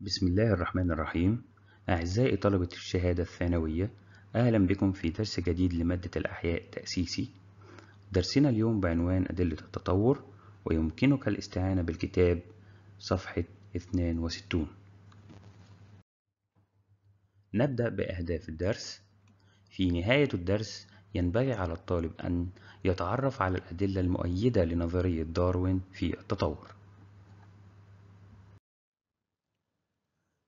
بسم الله الرحمن الرحيم أعزائي طلبة الشهادة الثانوية أهلا بكم في درس جديد لمادة الأحياء التأسيسي درسنا اليوم بعنوان أدلة التطور ويمكنك الاستعانة بالكتاب صفحة 62 نبدأ بأهداف الدرس في نهاية الدرس ينبغي على الطالب أن يتعرف على الأدلة المؤيدة لنظرية داروين في التطور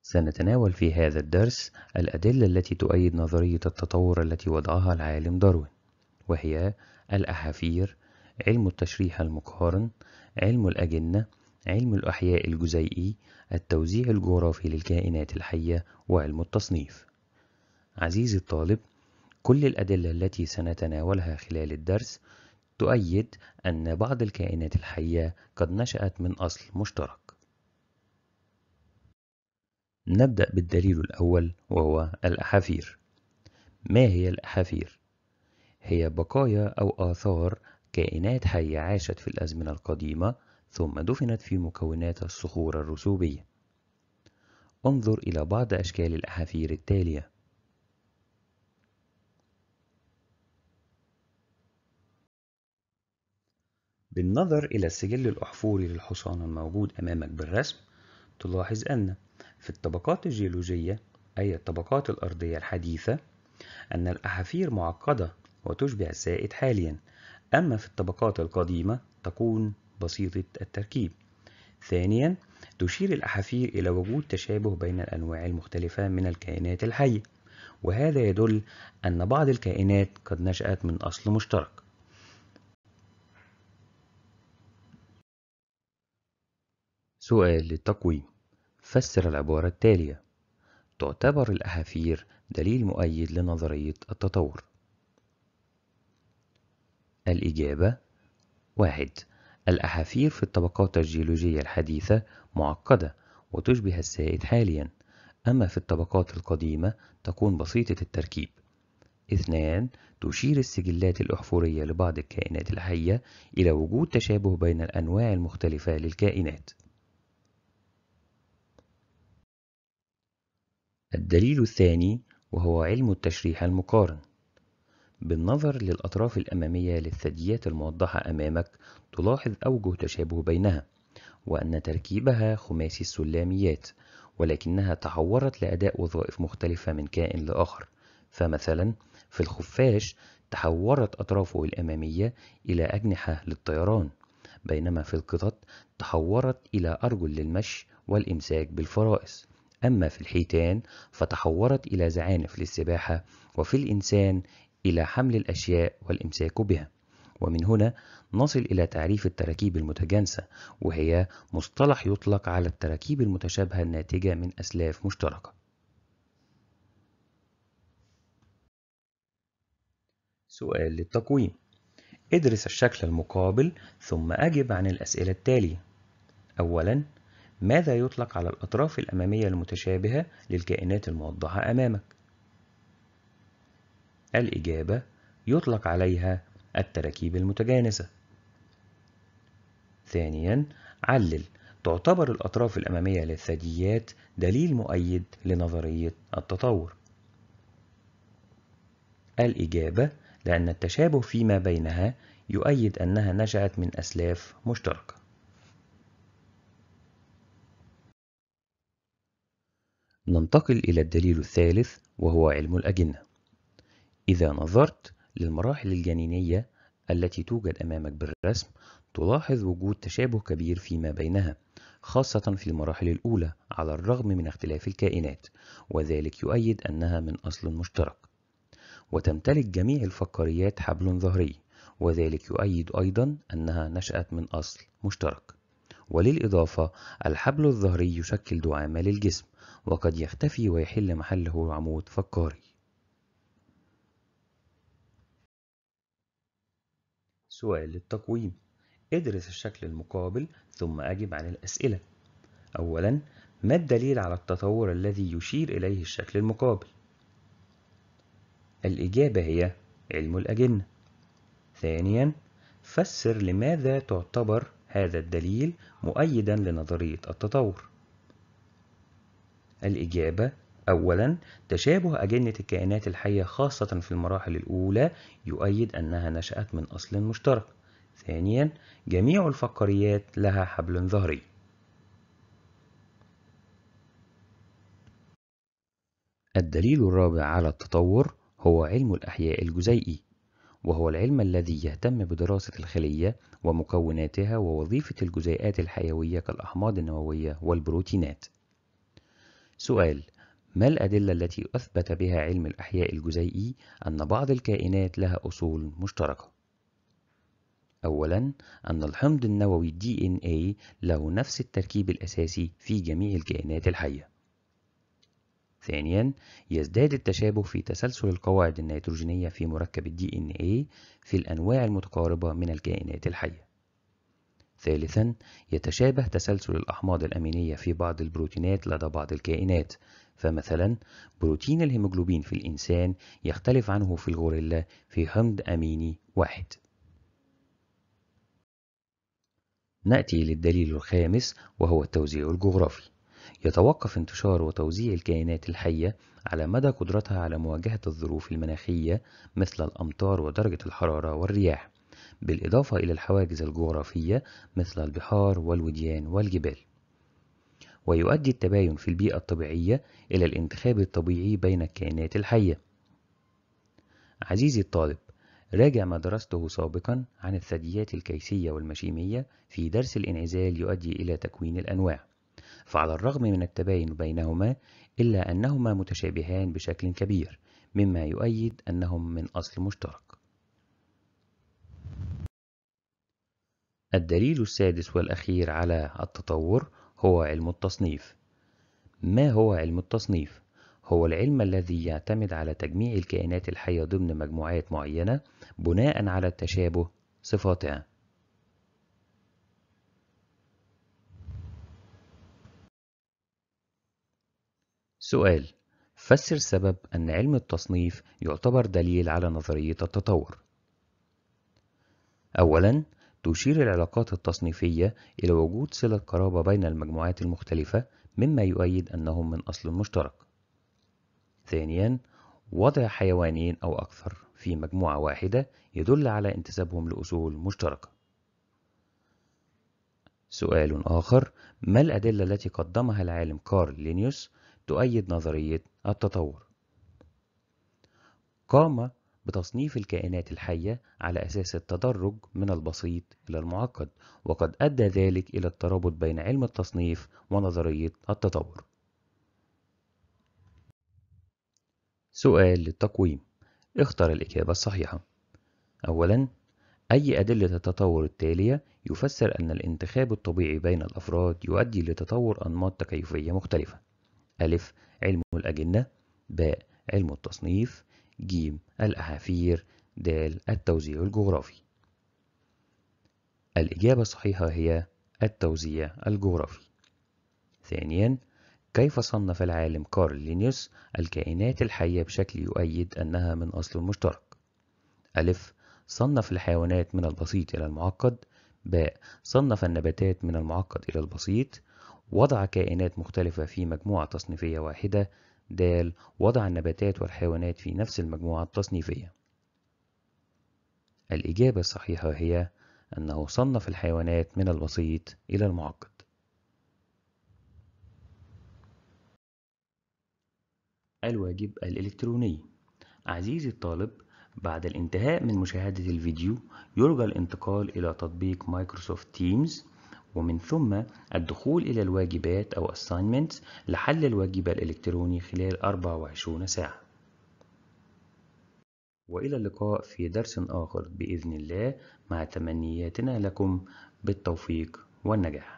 سنتناول في هذا الدرس الأدلة التي تؤيد نظرية التطور التي وضعها العالم داروين وهي الأحافير علم التشريح المقارن علم الأجنة علم الأحياء الجزيئي التوزيع الجغرافي للكائنات الحية وعلم التصنيف عزيزي الطالب كل الأدلة التي سنتناولها خلال الدرس تؤيد أن بعض الكائنات الحية قد نشأت من أصل مشترك نبدأ بالدليل الأول وهو الأحافير ما هي الأحافير؟ هي بقايا أو آثار كائنات حية عاشت في الأزمنة القديمة ثم دفنت في مكونات الصخور الرسوبية انظر إلى بعض أشكال الأحافير التالية بالنظر إلى السجل الأحفوري للحصان الموجود أمامك بالرسم تلاحظ أن في الطبقات الجيولوجية أي الطبقات الأرضية الحديثة أن الأحافير معقدة وتشبع السائد حاليا أما في الطبقات القديمة تكون بسيطة التركيب ثانيا تشير الأحافير إلى وجود تشابه بين الأنواع المختلفة من الكائنات الحية وهذا يدل أن بعض الكائنات قد نشأت من أصل مشترك سؤال للتقويم فسر العبارة التالية تعتبر الأحافير دليل مؤيد لنظرية التطور الإجابة واحد الأحافير في الطبقات الجيولوجية الحديثة معقدة وتشبه السائد حاليا أما في الطبقات القديمة تكون بسيطة التركيب اثنان تشير السجلات الأحفورية لبعض الكائنات الحية إلى وجود تشابه بين الأنواع المختلفة للكائنات الدليل الثاني وهو علم التشريح المقارن بالنظر للأطراف الأمامية للثدييات الموضحة أمامك تلاحظ أوجه تشابه بينها وأن تركيبها خماسي السلاميات ولكنها تحورت لأداء وظائف مختلفة من كائن لآخر فمثلا في الخفاش تحورت أطرافه الأمامية إلى أجنحة للطيران بينما في القطط تحورت إلى أرجل للمشي والإمساك بالفرائس أما في الحيتان فتحورت إلى زعانف للسباحة وفي الإنسان إلى حمل الأشياء والإمساك بها ومن هنا نصل إلى تعريف التراكيب المتجانسة وهي مصطلح يطلق على التراكيب المتشابهة الناتجة من أسلاف مشتركة سؤال للتقويم ادرس الشكل المقابل ثم أجب عن الأسئلة التالية أولاً ماذا يطلق على الأطراف الأمامية المتشابهة للكائنات الموضحة أمامك؟ الإجابة يطلق عليها التراكيب المتجانسة. ثانيًا، علل تعتبر الأطراف الأمامية للثدييات دليل مؤيد لنظرية التطور. الإجابة لأن التشابه فيما بينها يؤيد أنها نشأت من أسلاف مشتركة. ننتقل إلى الدليل الثالث وهو علم الأجنة إذا نظرت للمراحل الجنينية التي توجد أمامك بالرسم تلاحظ وجود تشابه كبير فيما بينها خاصة في المراحل الأولى على الرغم من اختلاف الكائنات وذلك يؤيد أنها من أصل مشترك وتمتلك جميع الفقاريات حبل ظهري وذلك يؤيد أيضا أنها نشأت من أصل مشترك وللإضافة الحبل الظهري يشكل دعامة للجسم وقد يختفي ويحل محله عمود فقاري سؤال التقويم ادرس الشكل المقابل ثم أجب عن الأسئلة أولا ما الدليل على التطور الذي يشير إليه الشكل المقابل؟ الإجابة هي علم الأجنة ثانيا فسر لماذا تعتبر هذا الدليل مؤيدا لنظرية التطور الإجابة أولا تشابه أجنة الكائنات الحية خاصة في المراحل الأولى يؤيد أنها نشأت من أصل مشترك ثانيا جميع الفقاريات لها حبل ظهري الدليل الرابع على التطور هو علم الأحياء الجزيئي وهو العلم الذي يهتم بدراسة الخلية ومكوناتها ووظيفة الجزيئات الحيوية كالأحماض النووية والبروتينات. سؤال: ما الأدلة التي أثبت بها علم الأحياء الجزيئي أن بعض الكائنات لها أصول مشتركة؟ أولاً، أن الحمض النووي DNA له نفس التركيب الأساسي في جميع الكائنات الحية. ثانيا يزداد التشابه في تسلسل القواعد النيتروجينية في مركب ان DNA في الأنواع المتقاربة من الكائنات الحية ثالثا يتشابه تسلسل الأحماض الأمينية في بعض البروتينات لدى بعض الكائنات فمثلا بروتين الهيموجلوبين في الإنسان يختلف عنه في الغوريلا في حمض أميني واحد نأتي للدليل الخامس وهو التوزيع الجغرافي يتوقف انتشار وتوزيع الكائنات الحية على مدى قدرتها على مواجهة الظروف المناخية مثل الأمطار ودرجة الحرارة والرياح، بالإضافة إلى الحواجز الجغرافية مثل البحار والوديان والجبال. ويؤدي التباين في البيئة الطبيعية إلى الانتخاب الطبيعي بين الكائنات الحية. عزيزي الطالب، راجع ما درسته سابقًا عن الثدييات الكيسية والمشيمية في درس الانعزال يؤدي إلى تكوين الأنواع. فعلى الرغم من التباين بينهما إلا أنهما متشابهان بشكل كبير مما يؤيد أنهم من أصل مشترك الدليل السادس والأخير على التطور هو علم التصنيف ما هو علم التصنيف؟ هو العلم الذي يعتمد على تجميع الكائنات الحية ضمن مجموعات معينة بناء على التشابه صفاتها سؤال فسر سبب أن علم التصنيف يعتبر دليل على نظرية التطور أولاً تشير العلاقات التصنيفية إلى وجود صلة قرابة بين المجموعات المختلفة مما يؤيد أنهم من أصل مشترك ثانياً وضع حيوانين أو أكثر في مجموعة واحدة يدل على انتسابهم لأصول مشتركة سؤال آخر ما الأدلة التي قدمها العالم كارل لينيوس تؤيد نظرية التطور قام بتصنيف الكائنات الحية على أساس التدرج من البسيط إلى المعقد وقد أدى ذلك إلى الترابط بين علم التصنيف ونظرية التطور سؤال للتقويم اختر الإجابة الصحيحة أولا أي أدلة التطور التالية يفسر أن الانتخاب الطبيعي بين الأفراد يؤدي لتطور أنماط تكيفية مختلفة ألف علم الأجنة باء علم التصنيف ج الأحافير د التوزيع الجغرافي الإجابة الصحيحة هي التوزيع الجغرافي ثانيا كيف صنف العالم كارل لينيوس الكائنات الحية بشكل يؤيد أنها من أصل مشترك ألف صنف الحيوانات من البسيط إلى المعقد باء صنف النباتات من المعقد إلى البسيط وضع كائنات مختلفة في مجموعة تصنيفية واحدة د وضع النباتات والحيوانات في نفس المجموعة التصنيفية الإجابة الصحيحة هي أنه صنف الحيوانات من البسيط إلى المعقد الواجب الإلكتروني عزيزي الطالب بعد الانتهاء من مشاهدة الفيديو يرجى الانتقال إلى تطبيق مايكروسوفت تيمز ومن ثم الدخول إلى الواجبات أو assignments لحل الواجب الإلكتروني خلال 24 ساعة وإلى اللقاء في درس آخر بإذن الله مع تمنياتنا لكم بالتوفيق والنجاح